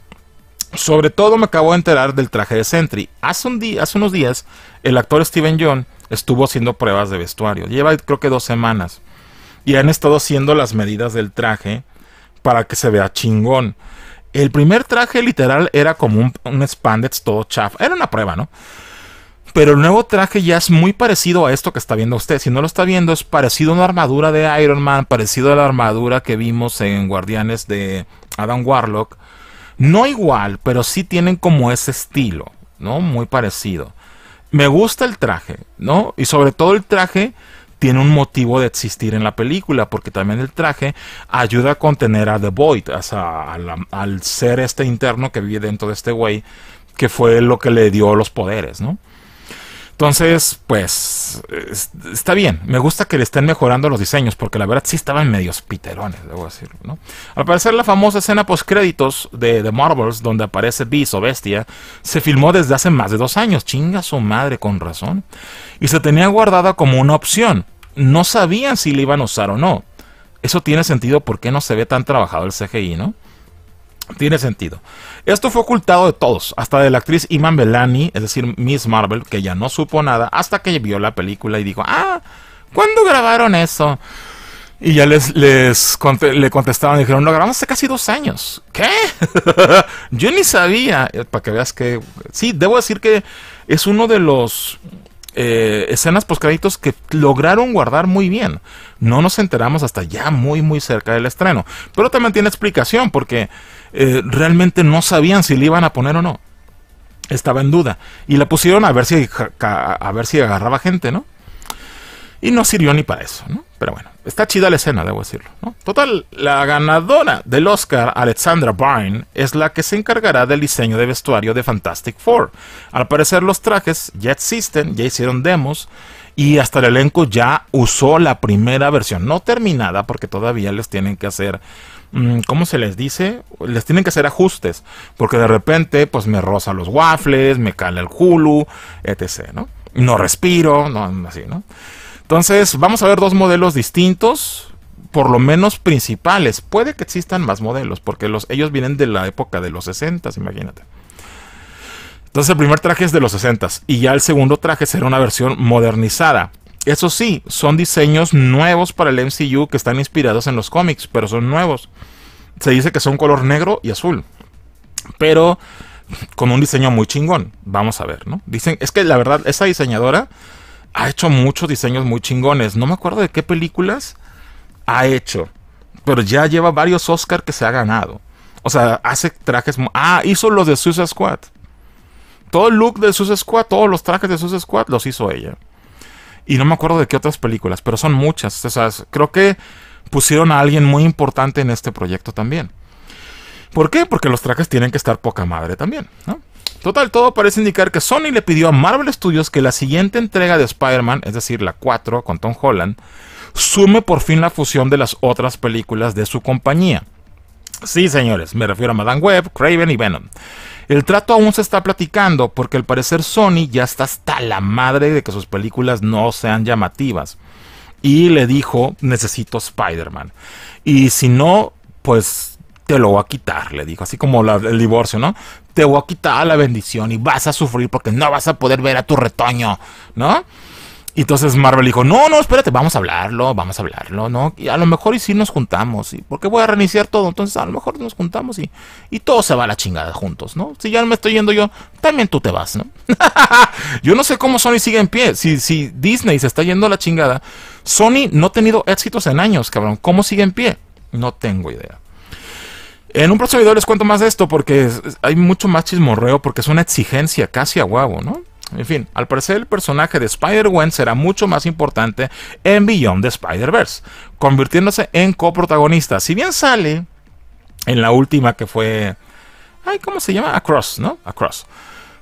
Sobre todo me acabo de enterar del traje de Sentry. Hace, un hace unos días, el actor Steven John estuvo haciendo pruebas de vestuario. Lleva creo que dos semanas. Y han estado haciendo las medidas del traje para que se vea chingón. El primer traje literal era como un, un spandex todo chaf, Era una prueba, ¿no? Pero el nuevo traje ya es muy parecido a esto que está viendo usted. Si no lo está viendo, es parecido a una armadura de Iron Man, parecido a la armadura que vimos en Guardianes de Adam Warlock, no igual, pero sí tienen como ese estilo, ¿no? Muy parecido. Me gusta el traje, ¿no? Y sobre todo el traje tiene un motivo de existir en la película, porque también el traje ayuda a contener a The Void, o sea, al, al ser este interno que vive dentro de este güey, que fue lo que le dio los poderes, ¿no? Entonces, pues, está bien. Me gusta que le estén mejorando los diseños, porque la verdad sí estaban medios piterones, debo decirlo, ¿no? Al parecer, la famosa escena postcréditos de The Marvels, donde aparece Beast o Bestia, se filmó desde hace más de dos años. Chinga su madre, con razón. Y se tenía guardada como una opción. No sabían si la iban a usar o no. Eso tiene sentido porque no se ve tan trabajado el CGI, ¿no? tiene sentido. Esto fue ocultado de todos, hasta de la actriz Iman Belani, es decir, Miss Marvel, que ya no supo nada, hasta que vio la película y dijo, ah, ¿cuándo grabaron eso? Y ya les, les le contestaron, dijeron, lo grabamos hace casi dos años. ¿Qué? *laughs* Yo ni sabía. Eh, para que veas que... Sí, debo decir que es uno de los... Eh, escenas postcréditos que lograron guardar muy bien. No nos enteramos hasta ya muy, muy cerca del estreno. Pero también tiene explicación porque eh, realmente no sabían si le iban a poner o no. Estaba en duda. Y la pusieron a ver si, a ver si agarraba gente, ¿no? Y no sirvió ni para eso, ¿no? Pero bueno, está chida la escena, debo decirlo. Total, la ganadora del Oscar, Alexandra Byrne, es la que se encargará del diseño de vestuario de Fantastic Four. Al parecer los trajes ya existen, ya hicieron demos y hasta el elenco ya usó la primera versión, no terminada porque todavía les tienen que hacer Mm, ¿cómo se les dice? Les tienen que hacer ajustes, porque de repente, pues me roza los waffles, me cala el hulu, etc., ¿no? respiro, no, así, ¿no? Entonces, vamos a ver dos modelos distintos, por lo menos principales. Puede que existan más modelos, porque los, ellos vienen de la época de los 60, imagínate. Entonces el primer traje es de los 60 y ya el segundo traje será una versión modernizada. Eso sí, son diseños nuevos para el MCU que están inspirados en los cómics, pero son nuevos. Se dice que son color negro y azul. Pero con un diseño muy chingón. Vamos a ver, ¿no? Dicen, es que la verdad, esa diseñadora ha hecho muchos diseños muy chingones. No me acuerdo de qué películas ha hecho. Pero ya lleva varios Oscar que se ha ganado. O sea, hace trajes. Ah, hizo los de Suicide Squad. Todo el look de Suicide Squad, todos los trajes de Suicide Squad los hizo ella y no me acuerdo de qué otras películas, pero son muchas. esas creo que pusieron a alguien muy importante en este proyecto también. ¿Por qué? Porque los trajes tienen que estar poca madre también, ¿no? Total, todo parece indicar que Sony le pidió a Marvel Studios que la siguiente entrega de Spider-Man, es decir, la 4 con Tom Holland, sume por fin la fusión de las otras películas de su compañía. Sí, señores, me refiero a Madame Web, Craven y Venom. El trato aún se está platicando porque al parecer Sony ya está hasta la madre de que sus películas no sean llamativas. Y le dijo, necesito Spider-Man. Y si no, pues te lo voy a quitar, le dijo, así como el divorcio, ¿no? Te voy a quitar la bendición y vas a sufrir porque no vas a poder ver a tu retoño, ¿no? Y entonces Marvel dijo, no, no, espérate, vamos a hablarlo, vamos a hablarlo, ¿no? Y a lo mejor y si nos juntamos, ¿sí? qué voy a reiniciar todo, entonces a lo mejor nos juntamos y, todo se va a la chingada juntos, ¿no? Si ya me estoy yendo yo, también tú te vas, ¿no? *laughs* yo no sé cómo Sony sigue en pie, si, si Disney se está yendo a la chingada, Sony no ha tenido éxitos en años, cabrón, ¿cómo sigue en pie? No tengo idea. En un próximo video les cuento más de esto porque hay mucho más chismorreo, porque es una exigencia casi a ¿no? En fin, al parecer el personaje de Spider-Gwen será mucho más importante en Beyond the Spider-Verse, convirtiéndose en coprotagonista. Si bien sale en la última que fue... Ay, ¿cómo se llama? Across, ¿no? Across.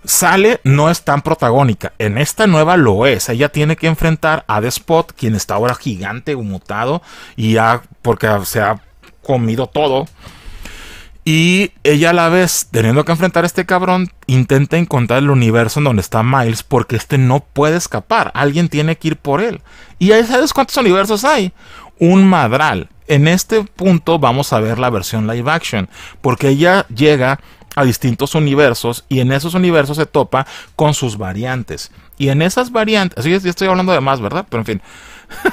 Sale no es tan protagónica. En esta nueva lo es. Ella tiene que enfrentar a The Spot, quien está ahora gigante, mutado, y ya porque se ha comido todo. Y ella a la vez, teniendo que enfrentar a este cabrón, intenta encontrar el universo en donde está Miles porque este no puede escapar. Alguien tiene que ir por él. Y ahí sabes cuántos universos hay. Un madral. En este punto vamos a ver la versión live action porque ella llega a distintos universos y en esos universos se topa con sus variantes. Y en esas variantes, Sí, estoy hablando de más, ¿verdad? Pero en fin.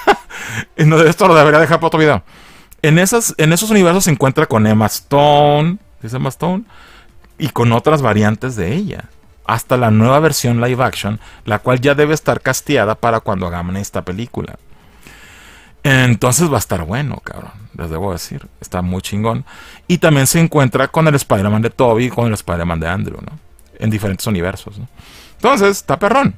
*laughs* esto lo debería dejar para otro video. En, en esos universos se encuentra con Emma Stone, dice Emma Stone, y con otras variantes de ella. Hasta la nueva versión live action, la cual ya debe estar casteada para cuando hagan esta película. Entonces va a estar bueno, cabrón. Les debo decir, está muy chingón. Y también se encuentra con el Spider-Man de Toby y con el Spider-Man de Andrew, ¿no? En diferentes universos, ¿no? Entonces, está perrón.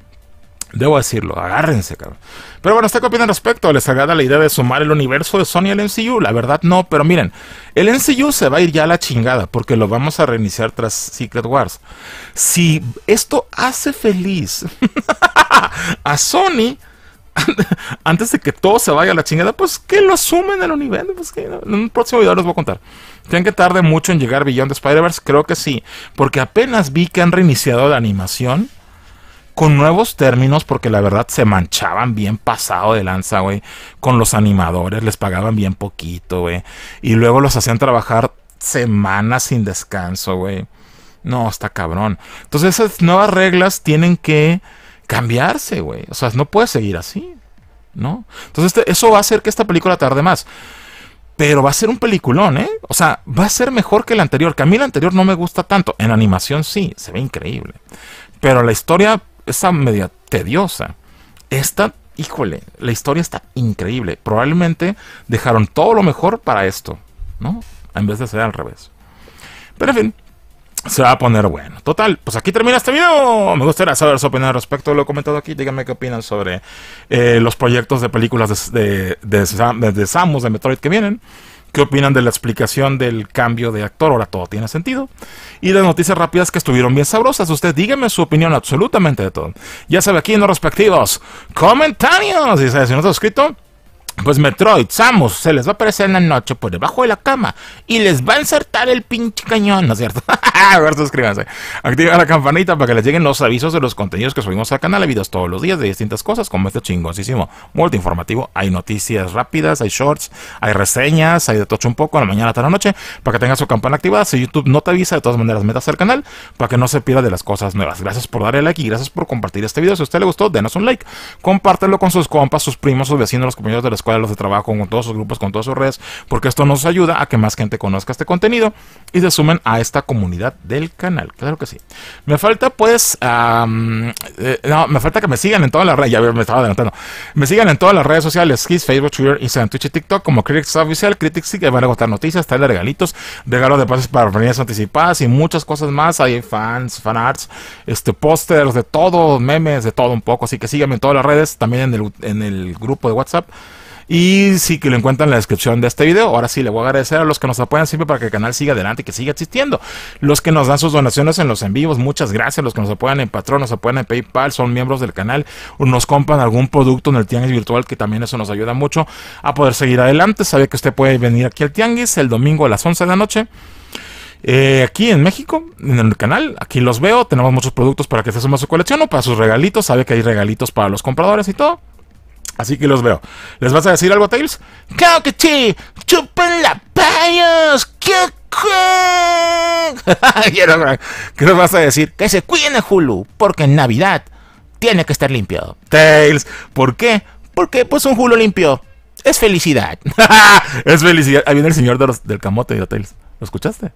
Debo decirlo, agárrense, cabrón. Pero bueno, ¿está qué opina al respecto? ¿Les agrada la idea de sumar el universo de Sony al MCU? La verdad no, pero miren, el MCU se va a ir ya a la chingada porque lo vamos a reiniciar tras Secret Wars. Si esto hace feliz *laughs* a Sony, *laughs* antes de que todo se vaya a la chingada, pues que lo sumen al universo. Pues en un próximo video les voy a contar. Tienen que tarde mucho en llegar Beyond de Spider-Verse? Creo que sí, porque apenas vi que han reiniciado la animación con nuevos términos, porque la verdad se manchaban bien pasado de lanza, güey, con los animadores, les pagaban bien poquito, güey, y luego los hacían trabajar semanas sin descanso, güey. No, está cabrón. Entonces esas nuevas reglas tienen que cambiarse, güey. O sea, no puede seguir así, ¿no? Entonces este, eso va a hacer que esta película tarde más. Pero va a ser un peliculón, ¿eh? O sea, va a ser mejor que el anterior. Que a mí la anterior no me gusta tanto. En animación sí, se ve increíble. Pero la historia esa media tediosa. Esta, híjole, la historia está increíble. Probablemente dejaron todo lo mejor para esto, ¿no? En vez de ser al revés. Pero en fin, se va a poner bueno. Total, pues aquí termina este video. Me gustaría saber su opinión al respecto de lo comentado aquí. Díganme qué opinan sobre eh, los proyectos de películas de, de Samus, de Metroid que vienen qué opinan de la explicación del cambio de actor, ahora todo tiene sentido. Y las noticias rápidas que estuvieron bien sabrosas. Usted dígame su opinión absolutamente de todo. Ya sabe, aquí en los respectivos comentarios. Y si no está suscrito, pues Metroid, Samus, se les va a aparecer en la noche por debajo de la cama y les va a insertar el pinche cañón, ¿no es cierto? *laughs* a ver, suscríbanse. activa la campanita para que les lleguen los avisos de los contenidos que subimos al canal. Hay videos todos los días de distintas cosas, como este chingosísimo informativo Hay noticias rápidas, hay shorts, hay reseñas, hay de tocho un poco a la mañana hasta la noche para que tengan su campana activada. Si YouTube no te avisa, de todas maneras, metas al canal para que no se pierda de las cosas nuevas. Gracias por darle like y gracias por compartir este video. Si a usted le gustó, denos un like. Compártelo con sus compas, sus primos, sus vecinos, los compañeros de la escuela los de trabajo, con todos sus grupos, con todas sus redes, porque esto nos ayuda a que más gente conozca este contenido y se sumen a esta comunidad del canal. Claro que sí. Me falta pues... Eh, no, me falta que me sigan en todas las redes, ya me estaba adelantando. Me sigan en todas las redes sociales, Kiss, Facebook, Twitter, Instagram, Twitch y TikTok como Critics Oficial, Critics que van a contar noticias, tal regalitos, regalos de pases para reuniones anticipadas y muchas cosas más. Hay fans, fan arts este, pósters, de todo, memes, de todo un poco. Así que síganme en todas las redes, también en el, en el grupo de WhatsApp. Y sí que lo encuentran en la descripción de este video. Ahora sí, le voy a agradecer a los que nos apoyan siempre para que el canal siga adelante y que siga existiendo. Los que nos dan sus donaciones en los en vivos, muchas gracias. Los que nos apoyan en Patreon, nos apoyan en PayPal, son miembros del canal, nos compran algún producto en el tianguis virtual, que también eso nos ayuda mucho a poder seguir adelante. Sabe que usted puede venir aquí al tianguis el domingo a las 11 de la noche. Eh, aquí en México, en el canal, aquí los veo. Tenemos muchos productos para que se suma su colección o para sus regalitos. Sabe que hay regalitos para los compradores y todo. Así que los veo. ¿Les vas a decir algo, Tails? ¡Claro que sí! ¡Chupen la payos! ¡Qué *laughs* ¿Qué nos vas a decir? Que se cuiden el Hulu, porque en Navidad tiene que estar limpio. Tails, ¿por qué? Porque pues un Hulu limpio es felicidad. *laughs* es felicidad. Ahí viene el señor del camote de Tails. ¿Lo escuchaste?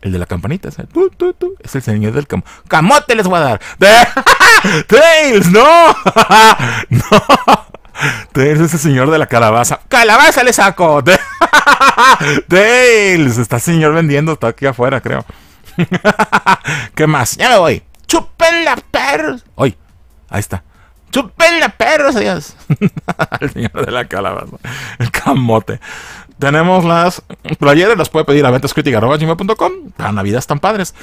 El de la campanita. Es Es el señor del camote. ¡Camote les voy a dar! *laughs* ¡Tails! ¡No! ¡No! *laughs* Tails es el señor de la calabaza. ¡Calabaza le saco! *laughs* Tales está el señor vendiendo, está aquí afuera, creo. *laughs* ¿Qué más? Ya me voy. ¡Chupen la perros! ¡Ay! Ahí está. ¡Chupen la perros, el señor de la calabaza. El camote. Tenemos las playeras, las puede pedir a ventascritica.com. Para Navidad están padres.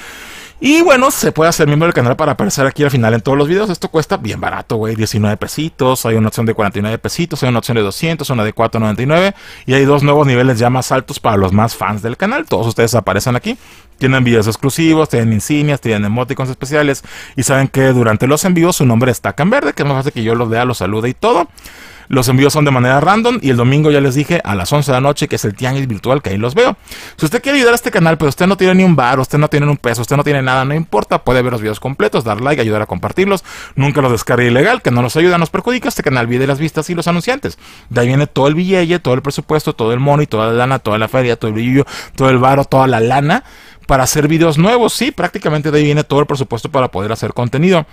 Y bueno, se puede hacer miembro del canal para aparecer aquí al final en todos los videos. Esto cuesta bien barato, güey. 19 pesitos. Hay una opción de 49 pesitos. Hay una opción de 200. Una de 4.99. Y hay dos nuevos niveles ya más altos para los más fans del canal. Todos ustedes aparecen aquí. Tienen videos exclusivos, tienen insignias, tienen emoticons especiales. Y saben que durante los envíos su nombre está en verde, que es más fácil que yo los vea, los salude y todo. Los envíos son de manera random y el domingo ya les dije a las 11 de la noche que es el tianguis virtual que ahí los veo. Si usted quiere ayudar a este canal, pero usted no tiene ni un bar, usted no tiene un peso, usted no tiene nada, no importa, puede ver los videos completos, dar like, ayudar a compartirlos. Nunca los descargue ilegal, que no nos ayuda, nos perjudica. Este canal vive de las vistas y los anunciantes. De ahí viene todo el billete, todo el presupuesto, todo el money, toda la lana, toda la feria, todo el brillo, todo el toda la lana para hacer videos nuevos. Sí, prácticamente de ahí viene todo el presupuesto para poder hacer contenido.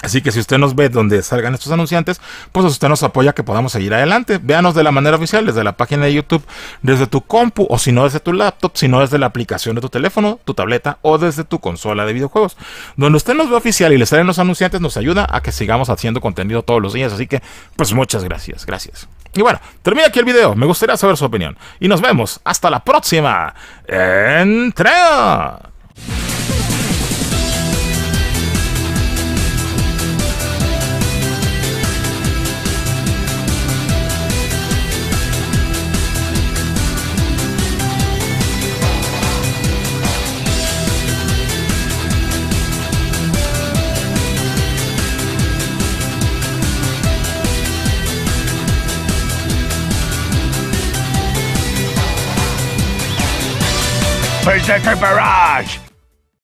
Así que si usted nos ve donde salgan estos anunciantes, pues usted nos apoya que podamos seguir adelante. Véanos de la manera oficial, desde la página de YouTube, desde tu compu, o si no desde tu laptop, si no desde la aplicación de tu teléfono, tu tableta o desde tu consola de videojuegos. Donde usted nos ve oficial y le salen los anunciantes, nos ayuda a que sigamos haciendo contenido todos los días. Así que, pues muchas gracias, gracias. Y bueno, termina aquí el video. Me gustaría saber su opinión. Y nos vemos hasta la próxima entrega. Berserker Barrage!